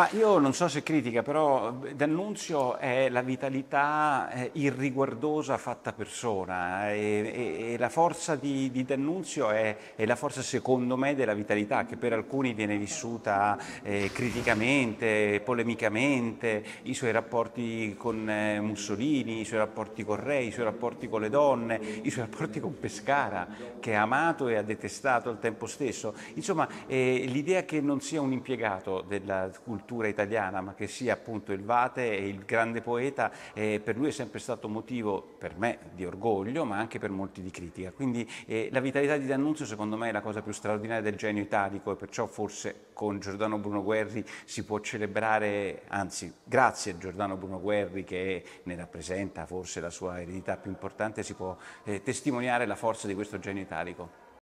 Ma io non so se critica, però eh, D'Annunzio è la vitalità eh, irriguardosa fatta persona eh, e, e, e la forza di, di D'Annunzio è, è, la forza secondo me della vitalità che per alcuni viene vissuta eh, criticamente, polemicamente, i suoi rapporti con eh, Mussolini, i suoi rapporti con Re, i suoi rapporti con le donne, i suoi rapporti con Pescara che ha amato e ha detestato al tempo stesso. Insomma eh, l'idea che non sia un impiegato della cultura cultura italiana, ma che sia appunto il Vate e il grande poeta, eh, per lui è sempre stato motivo, per me, di orgoglio, ma anche per molti di critica. Quindi eh, la vitalità di D'Annunzio secondo me è la cosa più straordinaria del genio italico e perciò forse con Giordano Bruno Guerri si può celebrare, anzi grazie a Giordano Bruno Guerri che ne rappresenta forse la sua eredità più importante, si può eh, testimoniare la forza di questo genio italico.